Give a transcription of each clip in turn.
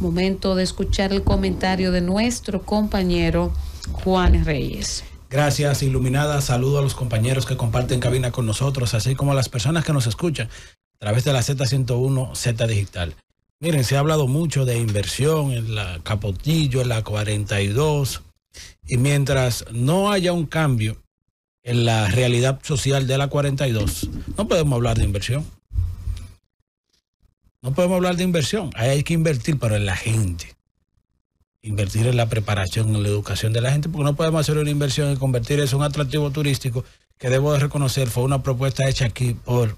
Momento de escuchar el comentario de nuestro compañero Juan Reyes. Gracias, Iluminada. Saludo a los compañeros que comparten cabina con nosotros, así como a las personas que nos escuchan a través de la Z101 Z Digital. Miren, se ha hablado mucho de inversión en la Capotillo, en la 42, y mientras no haya un cambio en la realidad social de la 42, no podemos hablar de inversión. No podemos hablar de inversión. hay que invertir, pero en la gente. Invertir en la preparación, en la educación de la gente, porque no podemos hacer una inversión y convertir eso en un atractivo turístico que debo de reconocer fue una propuesta hecha aquí por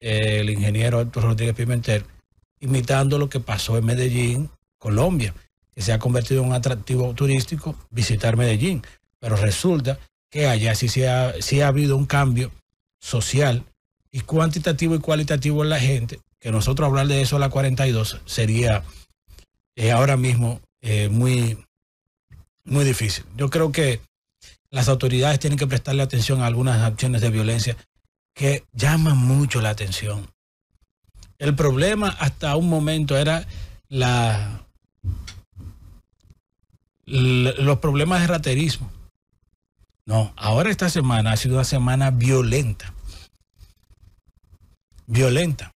eh, el ingeniero Héctor Rodríguez Pimentel, imitando lo que pasó en Medellín, Colombia, que se ha convertido en un atractivo turístico visitar Medellín. Pero resulta que allá sí, se ha, sí ha habido un cambio social y cuantitativo y cualitativo en la gente que nosotros hablar de eso a la 42 sería eh, ahora mismo eh, muy, muy difícil. Yo creo que las autoridades tienen que prestarle atención a algunas acciones de violencia que llaman mucho la atención. El problema hasta un momento era la, los problemas de raterismo. No, ahora esta semana ha sido una semana violenta. Violenta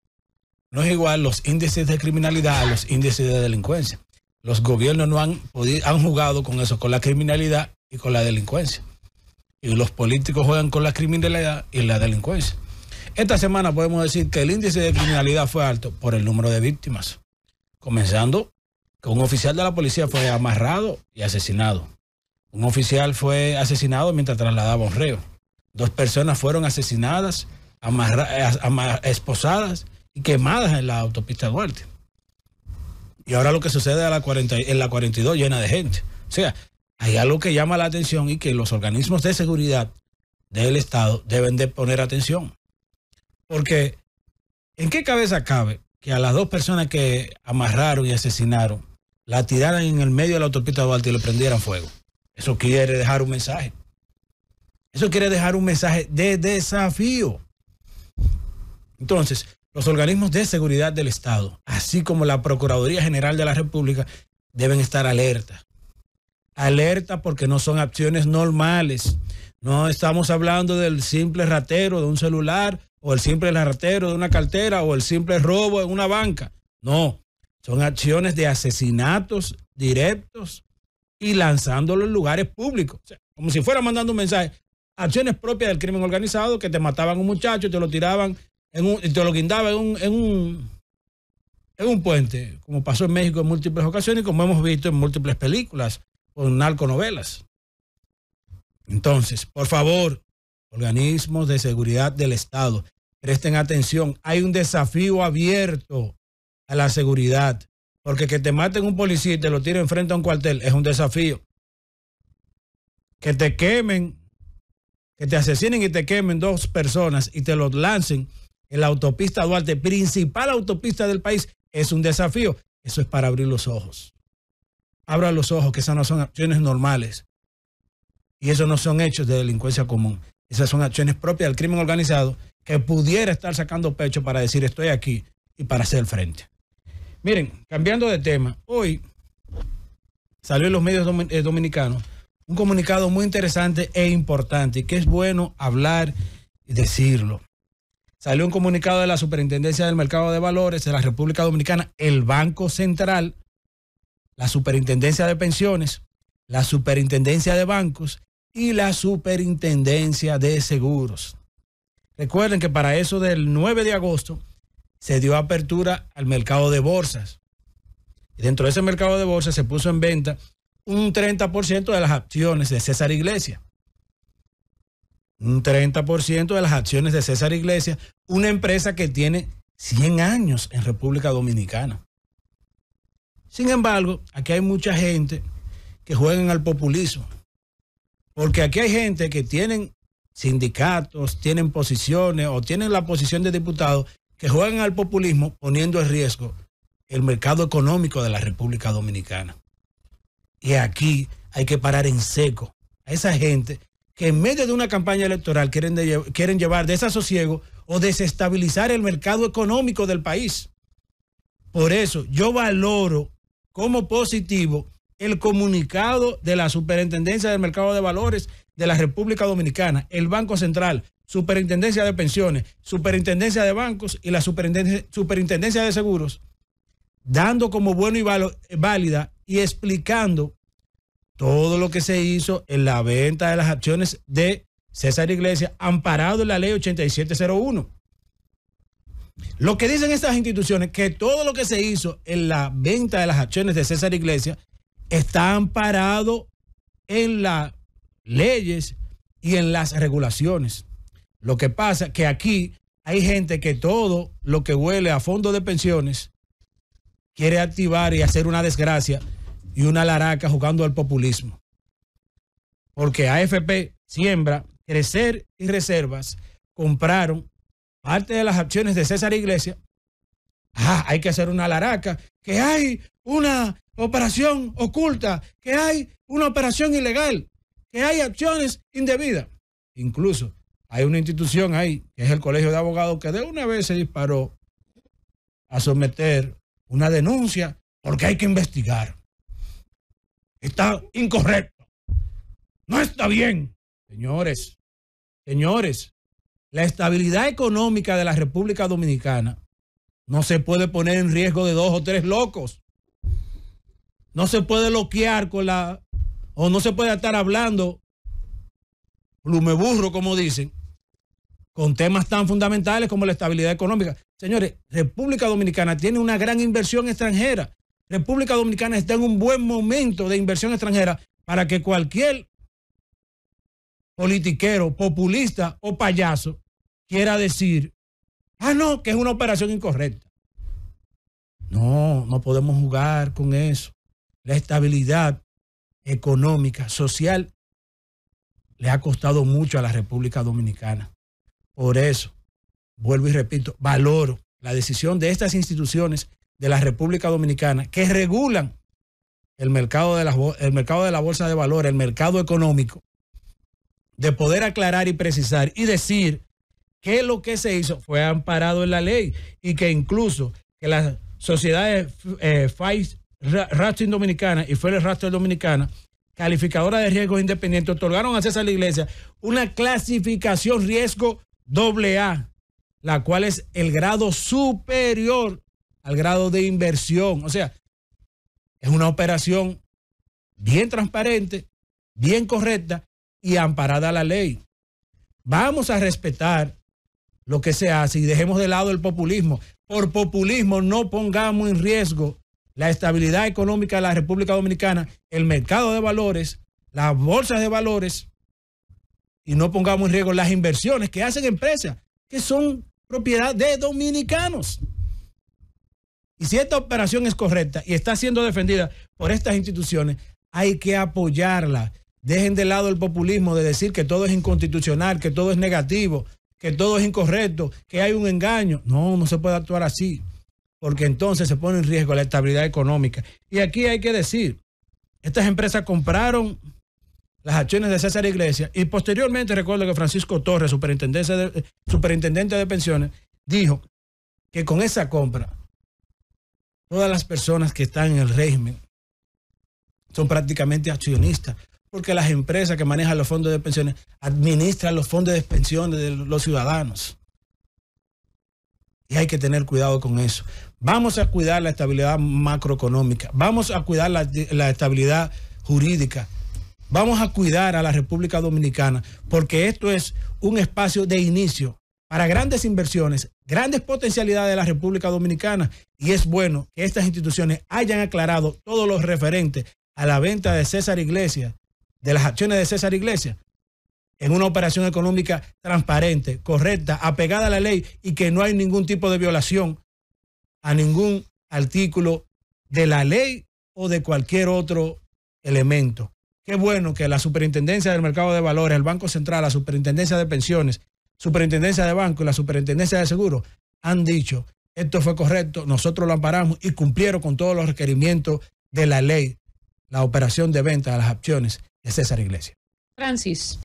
no es igual los índices de criminalidad a los índices de delincuencia. Los gobiernos no han, han jugado con eso, con la criminalidad y con la delincuencia. Y los políticos juegan con la criminalidad y la delincuencia. Esta semana podemos decir que el índice de criminalidad fue alto por el número de víctimas. Comenzando que un oficial de la policía fue amarrado y asesinado. Un oficial fue asesinado mientras trasladaba un reo. Dos personas fueron asesinadas, eh, esposadas y quemadas en la autopista Duarte. Y ahora lo que sucede a la 40, en la 42 llena de gente. O sea, hay algo que llama la atención y que los organismos de seguridad del Estado deben de poner atención. Porque, ¿en qué cabeza cabe que a las dos personas que amarraron y asesinaron la tiraran en el medio de la autopista Duarte y le prendieran fuego? Eso quiere dejar un mensaje. Eso quiere dejar un mensaje de desafío. Entonces, los organismos de seguridad del Estado, así como la Procuraduría General de la República, deben estar alerta. Alerta porque no son acciones normales. No estamos hablando del simple ratero de un celular o el simple ratero de una cartera o el simple robo en una banca. No, son acciones de asesinatos directos y lanzándolos en lugares públicos. como si fuera mandando un mensaje. Acciones propias del crimen organizado que te mataban un muchacho, te lo tiraban en un, te lo guindaba en un, en un, puente, como pasó en México en múltiples ocasiones y como hemos visto en múltiples películas o narconovelas. Entonces, por favor, organismos de seguridad del Estado, presten atención, hay un desafío abierto a la seguridad, porque que te maten un policía y te lo tiren frente a un cuartel es un desafío. Que te quemen, que te asesinen y te quemen dos personas y te los lancen la autopista Duarte, principal autopista del país, es un desafío. Eso es para abrir los ojos. Abra los ojos, que esas no son acciones normales. Y esos no son hechos de delincuencia común. Esas son acciones propias del crimen organizado que pudiera estar sacando pecho para decir estoy aquí y para hacer frente. Miren, cambiando de tema, hoy salió en los medios eh, dominicanos un comunicado muy interesante e importante que es bueno hablar y decirlo. Salió un comunicado de la Superintendencia del Mercado de Valores de la República Dominicana, el Banco Central, la Superintendencia de Pensiones, la Superintendencia de Bancos y la Superintendencia de Seguros. Recuerden que para eso del 9 de agosto se dio apertura al mercado de bolsas. Y dentro de ese mercado de bolsas se puso en venta un 30% de las acciones de César Iglesias un 30% de las acciones de César Iglesias, una empresa que tiene 100 años en República Dominicana. Sin embargo, aquí hay mucha gente que juegan al populismo, porque aquí hay gente que tienen sindicatos, tienen posiciones o tienen la posición de diputado que juegan al populismo poniendo en riesgo el mercado económico de la República Dominicana. Y aquí hay que parar en seco a esa gente en medio de una campaña electoral quieren, quieren llevar desasosiego o desestabilizar el mercado económico del país. Por eso yo valoro como positivo el comunicado de la Superintendencia del Mercado de Valores de la República Dominicana, el Banco Central, Superintendencia de Pensiones, Superintendencia de Bancos y la Superintendencia, de Seguros, dando como bueno y válida y explicando todo lo que se hizo en la venta de las acciones de César Iglesias, amparado en la ley 8701. Lo que dicen estas instituciones, que todo lo que se hizo en la venta de las acciones de César Iglesias está amparado en las leyes y en las regulaciones. Lo que pasa que aquí hay gente que todo lo que huele a fondo de pensiones quiere activar y hacer una desgracia y una laraca jugando al populismo. Porque AFP, Siembra, Crecer y Reservas compraron parte de las acciones de César Iglesias. Ah, hay que hacer una laraca, que hay una operación oculta, que hay una operación ilegal, que hay acciones indebidas. Incluso hay una institución ahí, que es el Colegio de Abogados, que de una vez se disparó a someter una denuncia porque hay que investigar está incorrecto. No está bien. Señores, señores, la estabilidad económica de la República Dominicana no se puede poner en riesgo de dos o tres locos. No se puede bloquear con la... o no se puede estar hablando plumeburro, como dicen, con temas tan fundamentales como la estabilidad económica. Señores, República Dominicana tiene una gran inversión extranjera. República Dominicana está en un buen momento de inversión extranjera para que cualquier politiquero, populista o payaso quiera decir, ah, no, que es una operación incorrecta. No, no podemos jugar con eso. La estabilidad económica, social, le ha costado mucho a la República Dominicana. Por eso, vuelvo y repito, valoro la decisión de estas instituciones de la República Dominicana que regulan el mercado de la, el mercado de la bolsa de valor, el mercado económico, de poder aclarar y precisar y decir que lo que se hizo fue amparado en la ley y que incluso que las sociedades eh, FAIS, Dominicana y Félix Raster Dominicana, calificadora de riesgos independiente otorgaron a César la Iglesia una clasificación riesgo AA, la cual es el grado superior al grado de inversión. O sea, es una operación bien transparente, bien correcta y amparada a la ley. Vamos a respetar lo que se hace y dejemos de lado el populismo. Por populismo no pongamos en riesgo la estabilidad económica de la República Dominicana, el mercado de valores, las bolsas de valores y no pongamos en riesgo las inversiones que hacen empresas que son propiedad de dominicanos. Y si esta operación es correcta y está siendo defendida por estas instituciones, hay que apoyarla. Dejen de lado el populismo de decir que todo es inconstitucional, que todo es negativo, que todo es incorrecto, que hay un engaño. No, no se puede actuar así, porque entonces se pone en riesgo la estabilidad económica. Y aquí hay que decir, estas empresas compraron las acciones de César Iglesias y posteriormente recuerdo que Francisco Torres, superintendente de, eh, superintendente de pensiones, dijo que con esa compra todas las personas que están en el régimen son prácticamente accionistas, porque las empresas que manejan los fondos de pensiones administran los fondos de pensiones de los ciudadanos. Y hay que tener cuidado con eso. Vamos a cuidar la estabilidad macroeconómica, vamos a cuidar la, estabilidad jurídica, vamos a cuidar a la República Dominicana, porque esto es un espacio de inicio para grandes inversiones, grandes potencialidades de la República Dominicana y es bueno que estas instituciones hayan aclarado todos los referentes a la venta de César Iglesias, de las acciones de César Iglesias, en una operación económica transparente, correcta, apegada a la ley y que no hay ningún tipo de violación a ningún artículo de la ley o de cualquier otro elemento. Qué bueno que la Superintendencia del Mercado de Valores, el Banco Central, la Superintendencia de Pensiones, superintendencia de banco y la superintendencia de seguros han dicho, esto fue correcto, nosotros lo amparamos y cumplieron con todos los requerimientos de la ley, la operación de venta de las acciones de César Iglesias. Francis.